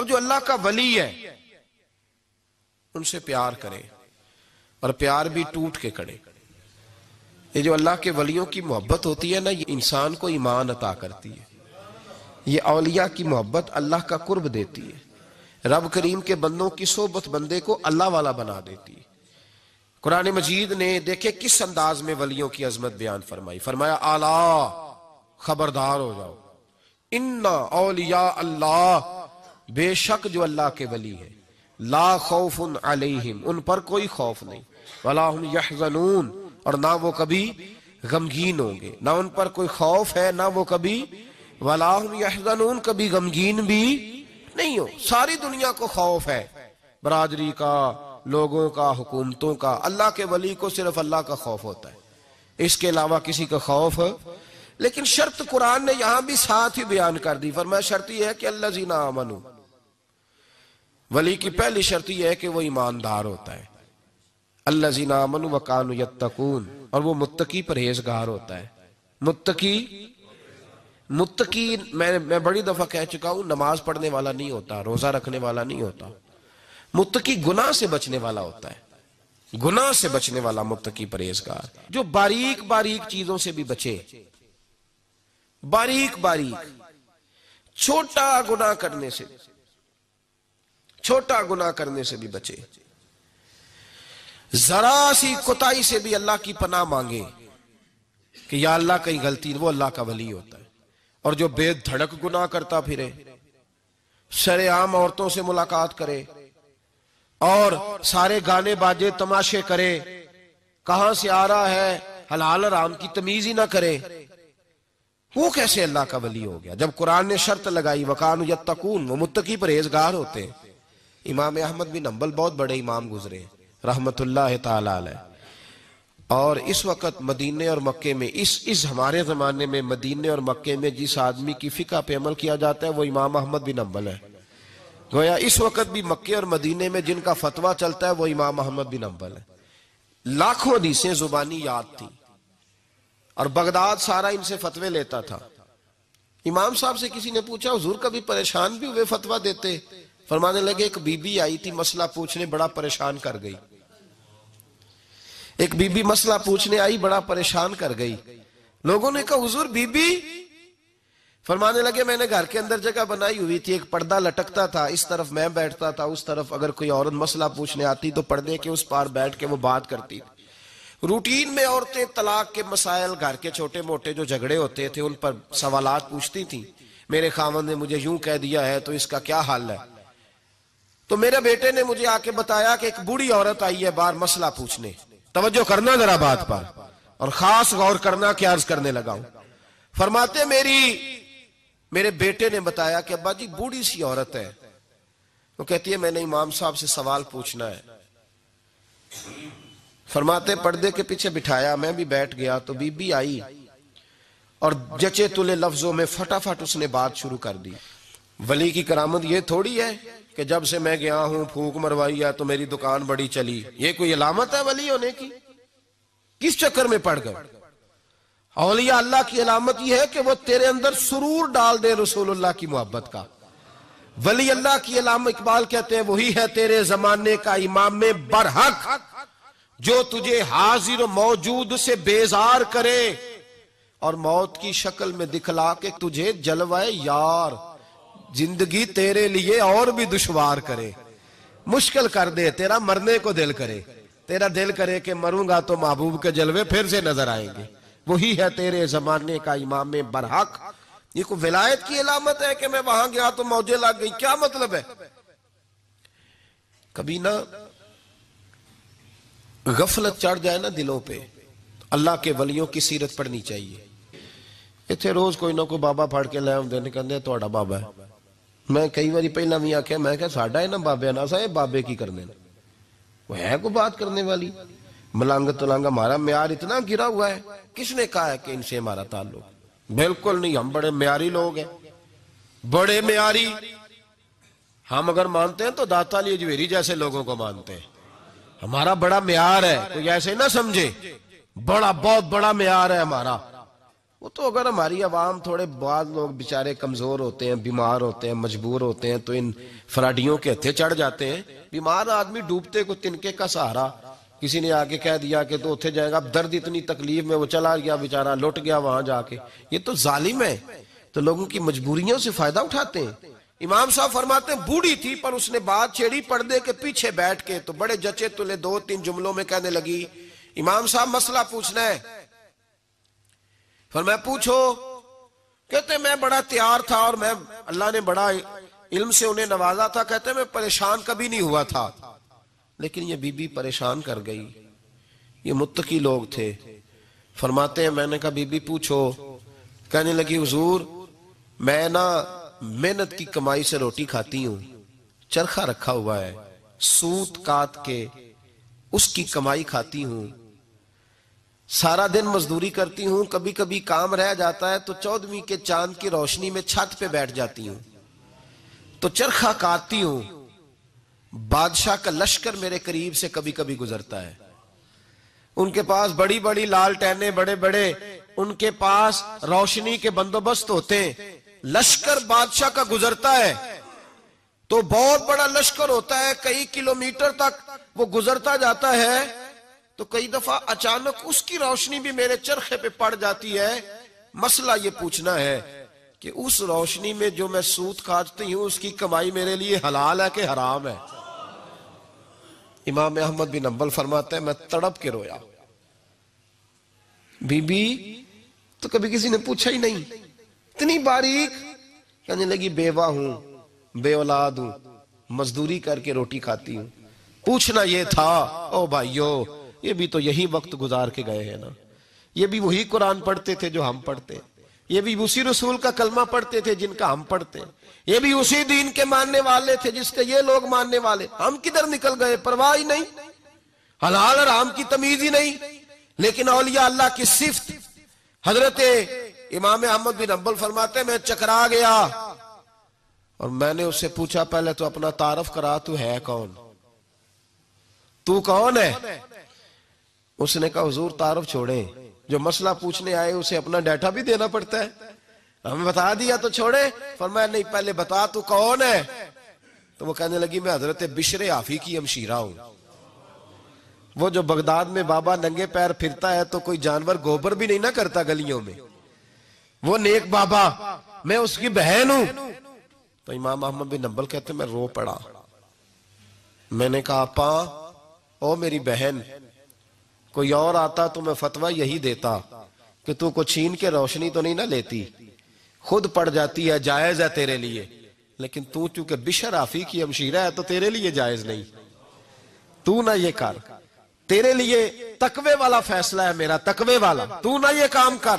अब जो अल्लाह का वली है उनसे प्यार करें और प्यार भी टूट के करे ये जो अल्लाह के वलियों की मोहब्बत होती है ना ये इंसान को ईमान अता करती है ये अलिया की मोहब्बत अल्लाह का कुर्ब देती है रब करीम के बंदों की सोबत बंदे को अल्लाह वाला बना देती है कुरान मजीद ने देखे किस अंदाज में वलियों की अजमत बयान फरमाई फरमाया आला खबरदार हो जाओ इन्ना अलिया अल्लाह बेशक जो अल्लाह के वली है ला खौफ अलहिम उन पर कोई खौफ नहीं वलाहम यहजनून और ना वो कभी गमगीन होंगे ना उन पर कोई खौफ है ना वो कभी वलाहम यहजनून कभी गमगीन भी नहीं हो सारी दुनिया को खौफ है बरादरी का लोगों का हुकूमतों का अल्लाह के वली को सिर्फ अल्लाह का खौफ होता है इसके अलावा किसी का खौफ लेकिन शर्त कुरान ने यहाँ भी साथ ही बयान कर दी फरमाया शर्त यह है कि अल्लाह ना अमन वली की पहली शर्त यह है कि वो ईमानदार होता है अल्लाह जीनामन वकान यकून और वो मुत्तकी परहेजगार होता है मुत्तकी मुत्तकी मैं मैं बड़ी दफ़ा कह चुका हूं नमाज पढ़ने वाला नहीं होता रोज़ा रखने वाला नहीं होता मुत्तकी गुनाह से बचने वाला होता है गुनाह से बचने वाला मुत्तकी परहेजगार जो बारीक बारीक चीज़ों से भी बचे बारीक बारीक छोटा गुनाह करने से भी छोटा गुना करने से भी बचे जरा सी कोताही से भी अल्लाह की पनाह मांगे कि या अल्लाह कहीं गलती वो अल्लाह का वली होता है और जो बेधड़क गुना करता फिरे आम औरतों से मुलाकात करे और सारे गाने बाजे तमाशे करे कहां से आ रहा है हलाल राम की तमीज ही ना करे वो कैसे अल्लाह का वली हो गया जब कुरान ने शर्त लगाई वकान तकून वो मुत्तकी परहेजगार होते हैं इमाम अहमद बिन अम्बल बहुत बड़े इमाम गुजरे रहमत ताल और इस वक्त मदीने और मक्के में इस इस हमारे ज़माने में मदीने और मक्के में जिस आदमी की फ़िका पे अमल किया जाता है वो इमाम अहमद बिन अम्बल है गोया इस वक्त भी मक्के और मदीने में जिनका फतवा चलता है वो इमाम अहमद बिन अम्बल है लाखों हदीसें जुबानी याद थी और बगदाद सारा इनसे फतवे लेता था इमाम साहब से किसी ने पूछा हजूर कभी परेशान भी हुए फतवा देते फरमाने लगे एक बीबी आई थी मसला पूछने बड़ा परेशान कर गई एक बीबी मसला पूछने आई बड़ा परेशान कर गई लोगों ने कहा हुजूर बीबी फरमाने लगे मैंने घर के अंदर जगह बनाई हुई थी एक पर्दा लटकता था इस तरफ मैं बैठता था उस तरफ अगर कोई औरत मसला पूछने आती तो पर्दे के उस पार बैठ के वो बात करती थी रूटीन में औरतें तलाक के मसाइल घर के छोटे मोटे जो झगड़े होते थे उन पर सवाल पूछती थी मेरे खामन ने मुझे यूं कह दिया है तो इसका क्या हाल है तो मेरे बेटे ने मुझे आके बताया कि एक बूढ़ी औरत आई है बार मसला पूछने तवज्जो करना जरा बात पर और खास गौर करना क्या अर्ज करने लगा हूं फरमाते मेरी मेरे बेटे ने बताया कि अब्बा जी बूढ़ी सी औरत है वो कहती है मैंने इमाम साहब से सवाल पूछना है फरमाते पर्दे के पीछे बिठाया मैं भी बैठ गया तो बीबी आई और जचे तुले लफ्जों में फटाफट उसने बात शुरू कर दी वली की करामत ये थोड़ी है कि जब से मैं गया हूं फूक मरवाई है तो मेरी दुकान बड़ी चली ये कोई अलामत है वली होने की किस चक्कर में पड़ गए अलिया अल्लाह की अलामत यह है कि वो तेरे अंदर सुरूर डाल दे रसूलुल्लाह की मोहब्बत का वली अल्लाह की अलाम इकबाल कहते हैं वही है तेरे जमाने का इमाम बरहक जो तुझे हाजिर मौजूद से बेजार करे और मौत की शक्ल में दिखला के तुझे जलवाए यार जिंदगी तेरे लिए और भी दुश्वार करे मुश्किल कर दे तेरा मरने को दिल करे तेरा दिल करे कि मरूंगा तो महबूब के जलवे फिर से नजर आएंगे वही है तेरे जमाने का इमाम बरहक ये को विलायत की अलामत है कि मैं वहां गया तो मौजे लग गई क्या मतलब है कभी ना गफलत चढ़ जाए ना दिलों पे तो अल्लाह के वलियों की सीरत पढ़नी चाहिए इतने रोज कोई ना कोई बाबा फड़ के लै आते कहते बाबा है मैं कई बार पहला भी आख्या मैं क्या ਸਾਡਾ ਇਹਨਾਂ ना ਨਾਲ ਸਾ ਇਹ ਬਾਬੇ वो है को बात करने वाली मलंग तलंग हमारा म्यार इतना गिरा हुआ है किसने कहा है कि इनसे हमारा ताल्लुक बिल्कुल नहीं हम बड़े म्यारी लोग हैं बड़े म्यारी हम अगर मानते हैं तो दाता अली अजवेरी जैसे लोगों को मानते हैं हमारा बड़ा म्यार है कोई ऐसे ना समझे बड़ा बहुत बड़ा म्यार है हमारा वो तो अगर हमारी आवाम थोड़े बाद लोग बेचारे कमज़ोर होते हैं बीमार होते हैं मजबूर होते हैं तो इन फराडियों के हथे चढ़ जाते हैं बीमार आदमी डूबते को तिनके का सहारा किसी ने आके कह दिया कि तो उठे जाएगा दर्द इतनी तकलीफ में वो चला गया बेचारा लुट गया वहां जाके ये तो जालिम है तो लोगों की मजबूरियों से फायदा उठाते हैं इमाम साहब फरमाते हैं बूढ़ी थी पर उसने बात छेड़ी पर्दे के पीछे बैठ के तो बड़े जचे तुले दो तीन जुमलों में कहने लगी इमाम साहब मसला पूछना है फिर मैं पूछो कहते मैं बड़ा तैयार था और मैं अल्लाह ने बड़ा इल्म से उन्हें नवाजा था कहते मैं परेशान कभी नहीं हुआ था लेकिन ये बीबी परेशान कर गई ये मुत्तकी लोग थे फरमाते हैं मैंने कहा बीबी पूछो कहने लगी हजूर मैं ना मेहनत की कमाई से रोटी खाती हूं चरखा रखा हुआ है सूत काट के उसकी कमाई खाती हूँ सारा दिन मजदूरी करती हूं कभी कभी काम रह जाता है तो चौदहवीं के चांद की रोशनी में छत पे बैठ जाती हूं तो चरखा काटती हूं बादशाह का लश्कर मेरे करीब से कभी कभी गुजरता है उनके पास बड़ी बड़ी लाल टहने बड़े बड़े उनके पास रोशनी के बंदोबस्त होते हैं लश्कर बादशाह का गुजरता है तो बहुत बड़ा लश्कर होता है कई किलोमीटर तक वो गुजरता जाता है तो कई दफा अचानक उसकी रोशनी भी मेरे चरखे पे पड़ जाती है मसला ये पूछना है कि उस रोशनी में जो मैं सूत काटती हूं उसकी कमाई मेरे लिए हलाल है कि हराम है इमाम अहमद बिन नंबल फरमाते हैं मैं तड़प के रोया बीबी तो कभी किसी ने पूछा ही नहीं इतनी बारीक कहने लगी बेवा हूं औलाद हूं मजदूरी करके रोटी खाती हूं पूछना यह था ओ भाइयों ये भी तो यही वक्त गुजार के गए हैं ना ये भी वही कुरान पढ़ते थे जो हम पढ़ते ये भी उसी रसूल का कलमा पढ़ते थे जिनका हम पढ़ते ये भी उसी दीन के मानने वाले थे जिसके ये लोग मानने वाले हम किधर निकल गए परवाह ही नहीं हलाल और आम की तमीज ही नहीं लेकिन औलिया अल्लाह की सिफ्त हजरत इमाम अहमद बिन अब्बल फरमाते मैं चकरा गया और मैंने उससे पूछा पहले तो अपना तारफ करा तू है कौन तू कौन है उसने कहा हजूर तारफ छोड़े जो मसला पूछने आए उसे अपना डाटा भी देना पड़ता है हमें बता दिया तो छोड़े फरमाया नहीं पहले बता तू कौन है तो वो कहने लगी मैं हजरत बिशरे आफी की अमशीरा हूं वो जो बगदाद में बाबा नंगे पैर फिरता है तो कोई जानवर गोबर भी नहीं ना करता गलियों में वो नेक बाबा मैं उसकी बहन हूं तो इमाम अहमद भी नंबल कहते मैं रो पड़ा मैंने कहा पा ओ मेरी बहन कोई और आता तो मैं फतवा यही देता कि तू को छीन के रोशनी तो नहीं ना लेती खुद पड़ जाती है जायज है तेरे लिए लेकिन तू चूंकि आफी की अमशीरा है तो तेरे लिए जायज नहीं तू ना ये कर तेरे लिए तकवे वाला फैसला है मेरा तकवे वाला तू ना ये काम कर